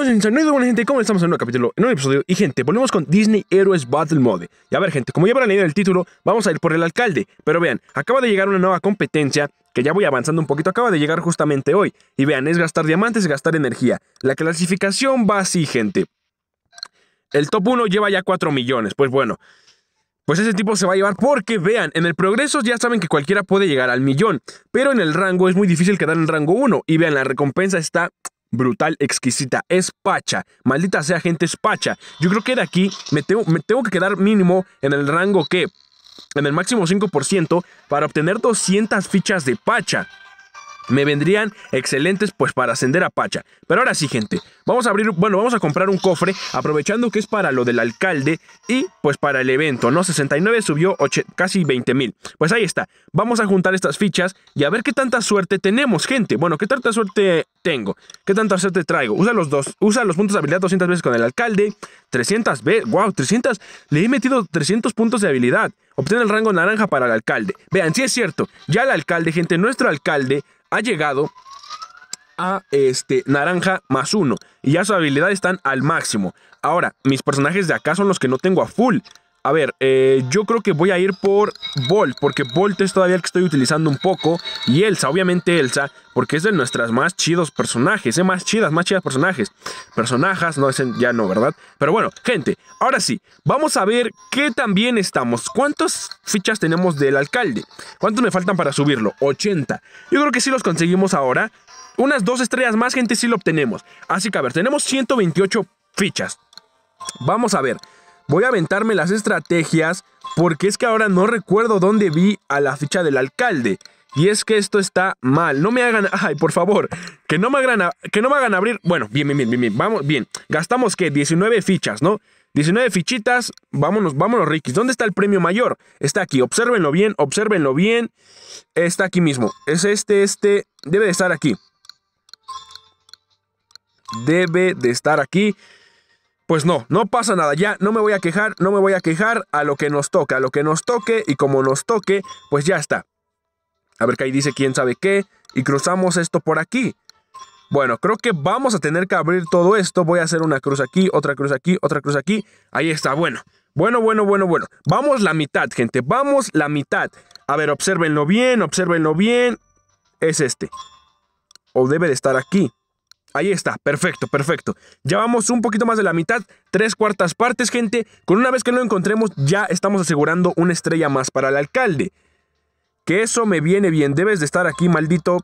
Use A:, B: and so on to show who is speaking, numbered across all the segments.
A: Amigos de buena gente, ¿cómo estamos en un nuevo capítulo, en un episodio? Y gente, volvemos con Disney Heroes Battle Mode. Y a ver gente, como ya habrán leído el título, vamos a ir por el alcalde. Pero vean, acaba de llegar una nueva competencia, que ya voy avanzando un poquito, acaba de llegar justamente hoy. Y vean, es gastar diamantes, gastar energía. La clasificación va así, gente. El top 1 lleva ya 4 millones, pues bueno. Pues ese tipo se va a llevar porque vean, en el progreso ya saben que cualquiera puede llegar al millón, pero en el rango es muy difícil quedar en rango 1 y vean, la recompensa está brutal, exquisita, es pacha. Maldita sea, gente, es pacha. Yo creo que de aquí me tengo, me tengo que quedar mínimo en el rango que, en el máximo 5% para obtener 200 fichas de pacha me vendrían excelentes pues para ascender a Pacha. Pero ahora sí, gente, vamos a abrir, bueno, vamos a comprar un cofre aprovechando que es para lo del alcalde y pues para el evento, ¿no? 69 subió casi 20 mil. Pues ahí está, vamos a juntar estas fichas y a ver qué tanta suerte tenemos, gente. Bueno, qué tanta suerte tengo, qué tanta suerte traigo. Usa los dos, usa los puntos de habilidad 200 veces con el alcalde, 300 veces, wow, 300, le he metido 300 puntos de habilidad. obtiene el rango naranja para el alcalde. Vean, si sí es cierto, ya el alcalde, gente, nuestro alcalde ha llegado a este naranja más uno. Y ya su habilidad están al máximo. Ahora, mis personajes de acá son los que no tengo a full. A ver, eh, yo creo que voy a ir por Volt, porque Volt es todavía el que estoy utilizando un poco. Y Elsa, obviamente Elsa, porque es de nuestras más chidos personajes, eh, más chidas, más chidas personajes. Personajas, no, ya no, ¿verdad? Pero bueno, gente, ahora sí, vamos a ver qué también estamos. ¿Cuántas fichas tenemos del alcalde? ¿Cuántos me faltan para subirlo? 80. Yo creo que sí los conseguimos ahora. Unas dos estrellas más, gente, sí lo obtenemos. Así que, a ver, tenemos 128 fichas. Vamos a ver. Voy a aventarme las estrategias porque es que ahora no recuerdo dónde vi a la ficha del alcalde. Y es que esto está mal. No me hagan. Ay, por favor. Que no me hagan, que no me hagan abrir. Bueno, bien, bien, bien, bien, Vamos, bien. Gastamos que 19 fichas, ¿no? 19 fichitas. Vámonos, vámonos, Ricky. ¿Dónde está el premio mayor? Está aquí. Obsérvenlo bien, obsérvenlo bien. Está aquí mismo. Es este, este. Debe de estar aquí. Debe de estar aquí. Pues no, no pasa nada, ya no me voy a quejar, no me voy a quejar a lo que nos toca, a lo que nos toque y como nos toque, pues ya está. A ver, que ahí dice quién sabe qué y cruzamos esto por aquí. Bueno, creo que vamos a tener que abrir todo esto. Voy a hacer una cruz aquí, otra cruz aquí, otra cruz aquí. Ahí está, bueno. Bueno, bueno, bueno, bueno. Vamos la mitad, gente. Vamos la mitad. A ver, observenlo bien, observenlo bien. Es este. O debe de estar aquí. Ahí está, perfecto, perfecto. Ya vamos un poquito más de la mitad, tres cuartas partes, gente. Con una vez que lo encontremos, ya estamos asegurando una estrella más para el alcalde. Que eso me viene bien, debes de estar aquí, maldito.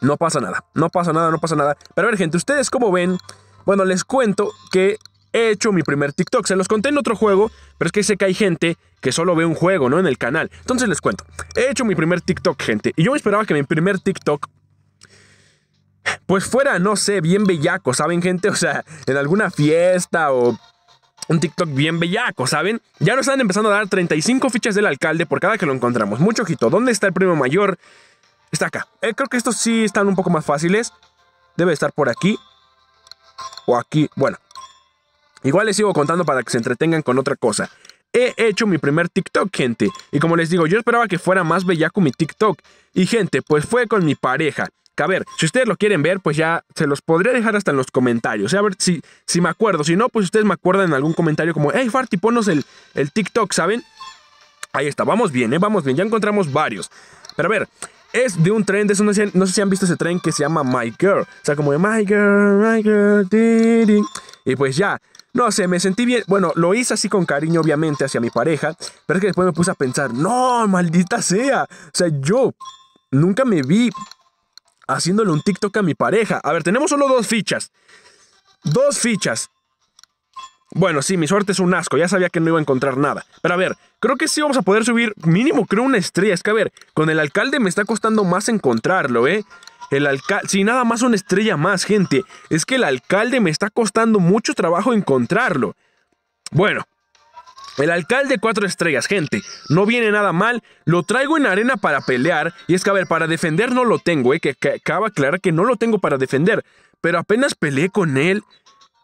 A: No pasa nada, no pasa nada, no pasa nada. Pero a ver, gente, ustedes cómo ven, bueno, les cuento que he hecho mi primer TikTok. Se los conté en otro juego, pero es que sé que hay gente que solo ve un juego, ¿no? En el canal. Entonces les cuento. He hecho mi primer TikTok, gente. Y yo me esperaba que mi primer TikTok pues fuera, no sé, bien bellaco, ¿saben, gente? O sea, en alguna fiesta o un TikTok bien bellaco, ¿saben? Ya nos están empezando a dar 35 fichas del alcalde por cada que lo encontramos. Mucho ojito, ¿dónde está el primo mayor? Está acá. Eh, creo que estos sí están un poco más fáciles. Debe estar por aquí. O aquí. Bueno. Igual les sigo contando para que se entretengan con otra cosa. He hecho mi primer TikTok, gente. Y como les digo, yo esperaba que fuera más bellaco mi TikTok. Y gente, pues fue con mi pareja a ver, si ustedes lo quieren ver, pues ya se los podría dejar hasta en los comentarios. ¿eh? a ver si, si me acuerdo. Si no, pues ustedes me acuerdan en algún comentario como, hey, Farty, ponnos el, el TikTok, ¿saben? Ahí está, vamos bien, ¿eh? Vamos bien, ya encontramos varios. Pero a ver, es de un tren, de eso no sé, si han visto ese tren que se llama My Girl. O sea, como de My Girl, My Girl, Y pues ya, no sé, me sentí bien. Bueno, lo hice así con cariño, obviamente, hacia mi pareja. Pero es que después me puse a pensar, no, maldita sea. O sea, yo nunca me vi haciéndole un TikTok a mi pareja. A ver, tenemos solo dos fichas. Dos fichas. Bueno, sí, mi suerte es un asco, ya sabía que no iba a encontrar nada. Pero a ver, creo que sí vamos a poder subir mínimo, creo, una estrella. Es que a ver, con el alcalde me está costando más encontrarlo, ¿eh? El alcalde, sí, nada más una estrella más, gente. Es que el alcalde me está costando mucho trabajo encontrarlo. Bueno, el alcalde cuatro estrellas, gente, no viene nada mal, lo traigo en arena para pelear, y es que, a ver, para defender no lo tengo, eh, que, acaba de aclarar que no lo tengo para defender, pero apenas peleé con él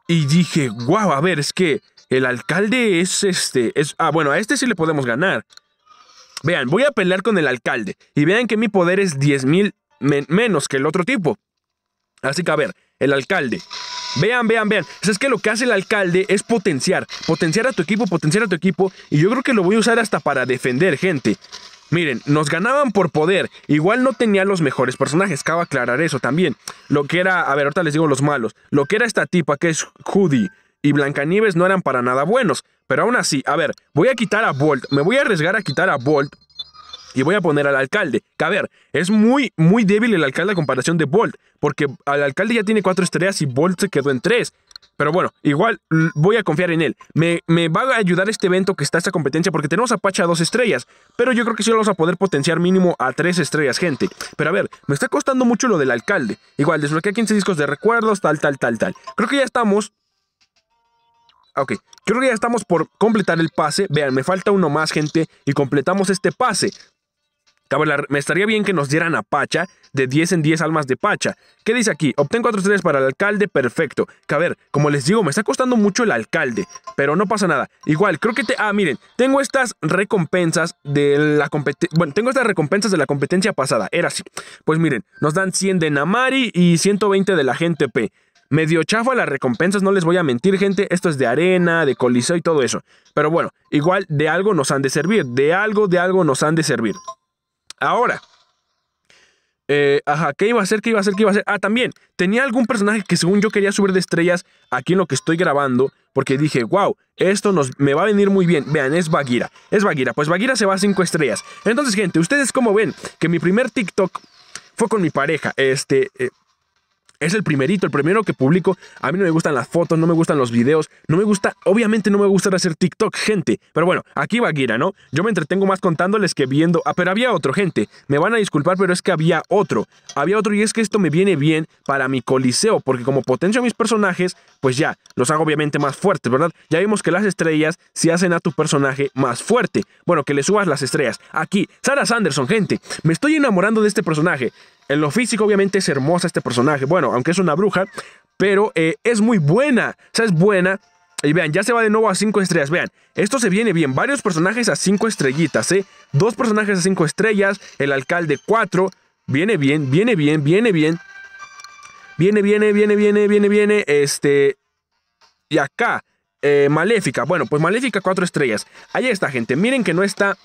A: y dije, wow, a ver, es que el alcalde es este, es, ah, bueno, a este sí le podemos ganar. Vean, voy a pelear con el alcalde, y vean que mi poder es 10.000 mil menos que el otro tipo. Así que, a ver, el alcalde, Vean, vean, vean. es que lo que hace el alcalde es potenciar, potenciar a tu equipo, potenciar a tu equipo. Y yo creo que lo voy a usar hasta para defender gente. Miren, nos ganaban por poder. Igual no tenía los mejores personajes. Cabe aclarar eso también. Lo que era, a ver, ahorita les digo los malos. Lo que era esta tipa que es Judy y Blancanieves no eran para nada buenos. Pero aún así, a ver, voy a quitar a Bolt. Me voy a arriesgar a quitar a Bolt y voy a poner al alcalde. Que a ver, es muy, muy débil el alcalde a comparación de Bolt, porque al alcalde ya tiene cuatro estrellas y Bolt se quedó en tres. Pero bueno, igual voy a confiar en él. Me, me, va a ayudar este evento que está esta competencia porque tenemos a Pacha a dos estrellas. Pero yo creo que sí lo vamos a poder potenciar mínimo a tres estrellas, gente. Pero a ver, me está costando mucho lo del alcalde. Igual, desbloquea 15 discos de recuerdos, tal, tal, tal, tal. Creo que ya estamos. Ok, creo que ya estamos por completar el pase. Vean, me falta uno más, gente. Y completamos este pase. Cabalar, me estaría bien que nos dieran a Pacha de 10 en 10 almas de Pacha. ¿Qué dice aquí? Obtén 4 estrellas para el alcalde, perfecto. Que ver, como les digo, me está costando mucho el alcalde, pero no pasa nada. Igual, creo que te... Ah, miren, tengo estas recompensas de la competencia... Bueno, tengo estas recompensas de la competencia pasada, era así. Pues miren, nos dan 100 de Namari y 120 de la gente P. Medio chafa las recompensas, no les voy a mentir, gente. Esto es de arena, de coliseo y todo eso. Pero bueno, igual de algo nos han de servir. De algo, de algo nos han de servir. Ahora, eh, ajá, ¿qué iba a hacer? ¿Qué iba a hacer? ¿Qué iba a hacer? Ah, también, tenía algún personaje que según yo quería subir de estrellas aquí en lo que estoy grabando, porque dije, wow, esto nos, me va a venir muy bien. Vean, es Bagheera, es Bagheera, pues Bagheera se va a cinco estrellas. Entonces, gente, ¿ustedes como ven? Que mi primer TikTok fue con mi pareja, este, eh, es el primerito, el primero que publico. A mí no me gustan las fotos, no me gustan los videos, no me gusta, obviamente no me gusta hacer TikTok, gente. Pero bueno, aquí va Gira, ¿no? Yo me entretengo más contándoles que viendo. Ah, pero había otro, gente. Me van a disculpar, pero es que había otro. Había otro y es que esto me viene bien para mi coliseo, porque como potencio a mis personajes, pues ya, los hago obviamente más fuertes, ¿verdad? Ya vimos que las estrellas se hacen a tu personaje más fuerte. Bueno, que le subas las estrellas. Aquí, Sarah Sanderson, gente. Me estoy enamorando de este personaje. En lo físico, obviamente, es hermosa este personaje. Bueno, aunque es una bruja, pero eh, es muy buena. O sea, es buena. Y vean, ya se va de nuevo a 5 estrellas. Vean, esto se viene bien. Varios personajes a 5 estrellitas, ¿eh? Dos personajes a 5 estrellas. El alcalde 4. Viene bien, viene bien, viene bien. Viene, viene, viene, viene, viene, viene. Este. Y acá. Eh, Maléfica. Bueno, pues Maléfica 4 estrellas. Ahí está, gente. Miren que no está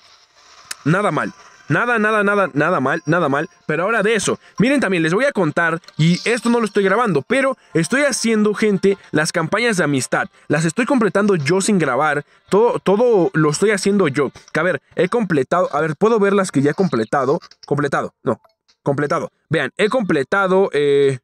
A: nada mal. Nada, nada, nada, nada mal, nada mal. Pero ahora de eso, miren también, les voy a contar, y esto no lo estoy grabando, pero estoy haciendo, gente, las campañas de amistad. Las estoy completando yo sin grabar. Todo, todo lo estoy haciendo yo. Que a ver, he completado, a ver, puedo ver las que ya he completado. Completado, no, completado. Vean, he completado, eh,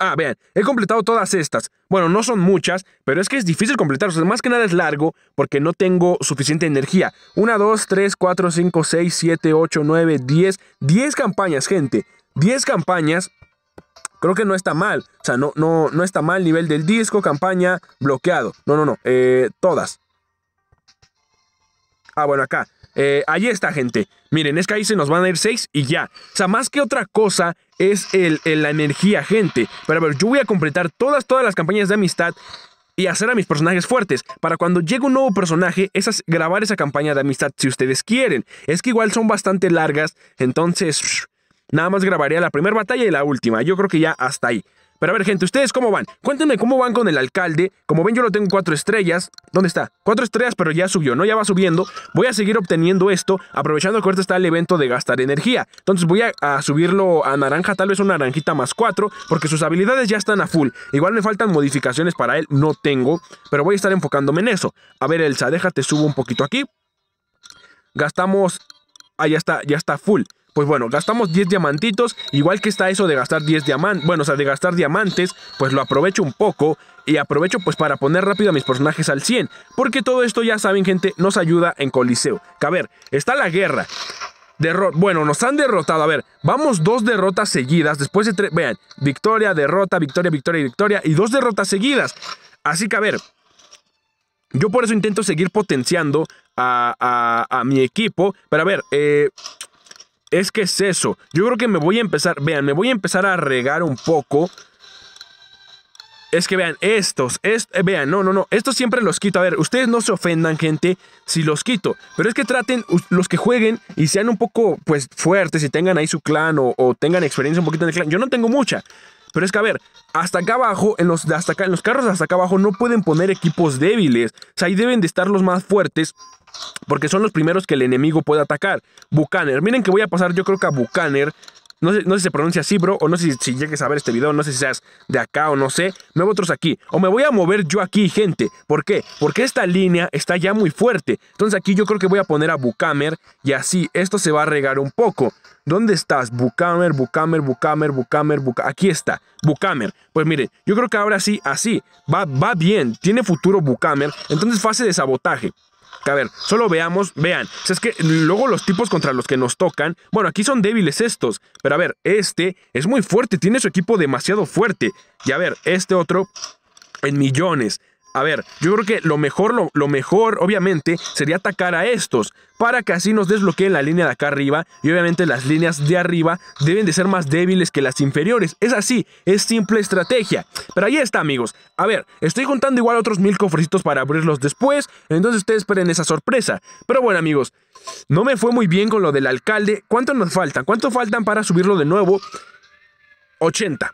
A: Ah, vean, he completado todas estas. Bueno, no son muchas, pero es que es difícil completar. O sea, más que nada es largo porque no tengo suficiente energía. 1, 2, 3, 4, 5, 6, 7, 8, 9, 10. 10 campañas, gente. 10 campañas. Creo que no está mal. O sea, no, no, no está mal nivel del disco, campaña, bloqueado. No, no, no. Eh, todas. Ah, bueno, acá. Allí eh, ahí está, gente. Miren, es que ahí se nos van a ir 6 y ya. O sea, más que otra cosa es el, la energía, gente. Pero a ver, yo voy a completar todas, todas las campañas de amistad y hacer a mis personajes fuertes. Para cuando llegue un nuevo personaje, esas, grabar esa campaña de amistad si ustedes quieren. Es que igual son bastante largas, entonces... Nada más grabaría la primera batalla y la última. Yo creo que ya hasta ahí. Pero a ver, gente, ¿ustedes cómo van? Cuéntenme cómo van con el alcalde. Como ven, yo lo tengo cuatro estrellas. ¿Dónde está? Cuatro estrellas, pero ya subió, ¿no? Ya va subiendo. Voy a seguir obteniendo esto, aprovechando que ahorita está el evento de gastar energía. Entonces voy a, subirlo a naranja, tal vez una naranjita más cuatro, porque sus habilidades ya están a full. Igual me faltan modificaciones para él, no tengo, pero voy a estar enfocándome en eso. A ver, Elsa, déjate, subo un poquito aquí. Gastamos... Ah, ya está, ya está full. Pues bueno, gastamos 10 diamantitos, igual que está eso de gastar 10 diamantes, bueno, o sea, de gastar diamantes, pues lo aprovecho un poco y aprovecho pues para poner rápido a mis personajes al 100, porque todo esto ya saben gente, nos ayuda en Coliseo. Que a ver, está la guerra, Derro bueno, nos han derrotado. A ver, vamos dos derrotas seguidas. Después de tres. Vean, victoria, derrota, victoria, victoria, victoria. Y dos derrotas seguidas. Así que, a ver. Yo por eso intento seguir potenciando a, a, a mi equipo. Pero a ver, eh, es que es eso. Yo creo que me voy a empezar, vean, me voy a empezar a regar un poco. Es que vean, estos, eh, vean, no, no, no, estos siempre los quito. A ver, ustedes no se ofendan, gente, si los quito. Pero es que traten, los que jueguen y sean un poco, pues, fuertes y tengan ahí su clan o, o tengan experiencia un poquito en el clan. Yo no tengo mucha. Pero es que, a ver, hasta acá abajo, en los, hasta acá, en los carros hasta acá abajo no pueden poner equipos débiles. O sea, ahí deben de estar los más fuertes porque son los primeros que el enemigo puede atacar. Bucaner, miren que voy a pasar yo creo que a Bucaner. No sé, no si se pronuncia así, bro, o no sé si, llegues a ver este video, no sé si seas de acá o no sé. Me voy otros aquí, o me voy a mover yo aquí, gente. ¿Por qué? Porque esta línea está ya muy fuerte. Entonces aquí yo creo que voy a poner a Bucamer y así esto se va a regar un poco. ¿Dónde estás? Bucamer, Bucamer, Bucamer, Bucamer, Bucamer. Aquí está, Bucamer. Pues miren, yo creo que ahora sí, así. Va, va bien, tiene futuro Bucamer. Entonces fase de sabotaje. A ver, solo veamos, vean. O sea, es que luego los tipos contra los que nos tocan, bueno, aquí son débiles estos, pero a ver, este es muy fuerte, tiene su equipo demasiado fuerte. Y a ver, este otro en millones a ver, yo creo que lo mejor, lo, mejor, obviamente, sería atacar a estos para que así nos desbloqueen la línea de acá arriba. Y obviamente las líneas de arriba deben de ser más débiles que las inferiores. Es así, es simple estrategia. Pero ahí está, amigos. A ver, estoy juntando igual otros mil cofrecitos para abrirlos después. Entonces ustedes esperen esa sorpresa. Pero bueno, amigos, no me fue muy bien con lo del alcalde. ¿Cuánto nos faltan? ¿Cuánto faltan para subirlo de nuevo? 80.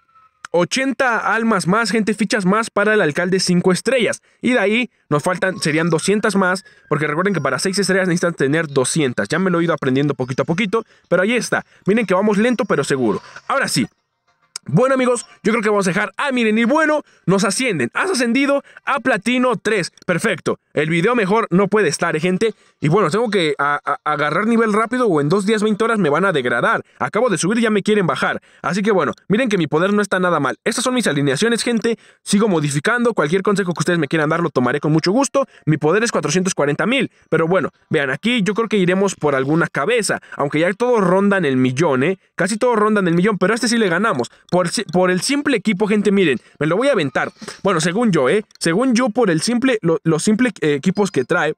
A: 80 almas más, gente, fichas más para el alcalde 5 estrellas. Y de ahí nos faltan, serían 200 más, porque recuerden que para 6 estrellas necesitan tener 200. Ya me lo he ido aprendiendo poquito a poquito, pero ahí está. Miren que vamos lento pero seguro. Ahora sí, bueno amigos, yo creo que vamos a dejar, ah miren, y bueno, nos ascienden, has ascendido a Platino 3, perfecto, el video mejor no puede estar, ¿eh, gente, y bueno, tengo que agarrar nivel rápido o en dos días, 20 horas me van a degradar, acabo de subir ya me quieren bajar, así que bueno, miren que mi poder no está nada mal, estas son mis alineaciones, gente, sigo modificando, cualquier consejo que ustedes me quieran dar lo tomaré con mucho gusto, mi poder es 440 mil, pero bueno, vean, aquí yo creo que iremos por alguna cabeza, aunque ya todos rondan el millón, ¿eh? casi todos rondan el millón, pero este sí le ganamos, por, el simple equipo, gente, miren, me lo voy a aventar. Bueno, según yo, ¿eh? Según yo, por el simple, los simples eh, equipos que trae,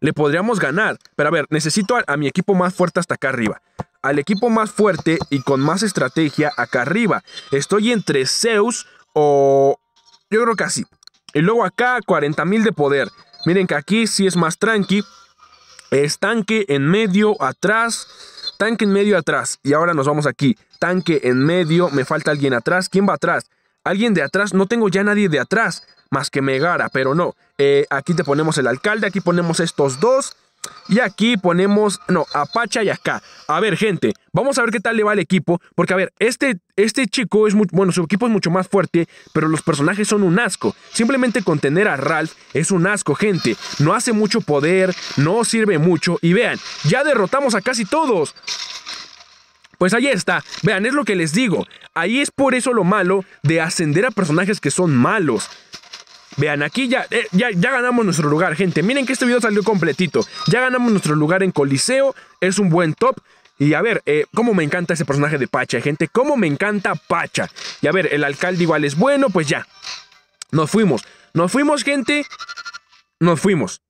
A: le podríamos ganar. Pero a ver, necesito a, mi equipo más fuerte hasta acá arriba. Al equipo más fuerte y con más estrategia acá arriba. Estoy entre Zeus o... Yo creo que así. Y luego acá 40.000 de poder. Miren que aquí sí es más tranqui. Estanque en medio, atrás. Tanque en medio atrás. Y ahora nos vamos aquí. Tanque en medio. Me falta alguien atrás. ¿Quién va atrás? Alguien de atrás. No tengo ya nadie de atrás. Más que Megara, pero no. Eh, aquí te ponemos el alcalde. Aquí ponemos estos dos. Y aquí ponemos, no, a Pacha y acá. A ver, gente, vamos a ver qué tal le va al equipo. Porque, a ver, este, este chico es muy, bueno, su equipo es mucho más fuerte, pero los personajes son un asco. Simplemente contener a Ralph es un asco, gente. No hace mucho poder, no sirve mucho. Y vean, ya derrotamos a casi todos. Pues ahí está, vean, es lo que les digo. Ahí es por eso lo malo de ascender a personajes que son malos. Vean, aquí eh, ya, ya, ganamos nuestro lugar, gente. Miren que este video salió completito. Ya ganamos nuestro lugar en Coliseo. Es un buen top. Y a ver, eh, cómo me encanta ese personaje de Pacha, gente. Cómo me encanta Pacha. Y a ver, el alcalde igual es bueno, pues ya. Nos fuimos. Nos fuimos, gente. Nos fuimos.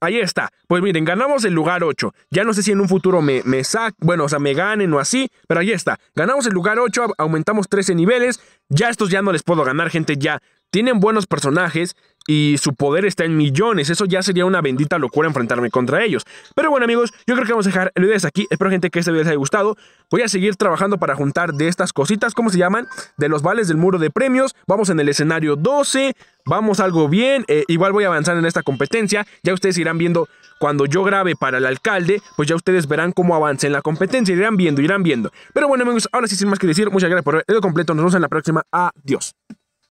A: Ahí está. Pues miren, ganamos el lugar 8. Ya no sé si en un futuro me, me bueno, o sea, me ganen o así, pero ahí está. Ganamos el lugar 8, aumentamos 13 niveles. Ya estos ya no les puedo ganar, gente, ya tienen buenos personajes y su poder está en millones. Eso ya sería una bendita locura enfrentarme contra ellos. Pero bueno, amigos, yo creo que vamos a dejar el video hasta aquí. Espero, gente, que este video les haya gustado. Voy a seguir trabajando para juntar de estas cositas, ¿cómo se llaman? De los vales del muro de premios. Vamos en el escenario 12. Vamos algo bien. Eh, igual voy a avanzar en esta competencia. Ya ustedes irán viendo cuando yo grabe para el alcalde, pues ya ustedes verán cómo avance en la competencia. Irán viendo, irán viendo. Pero bueno, amigos, ahora sí, sin más que decir, muchas gracias por ver el video completo. Nos vemos en la próxima. Adiós.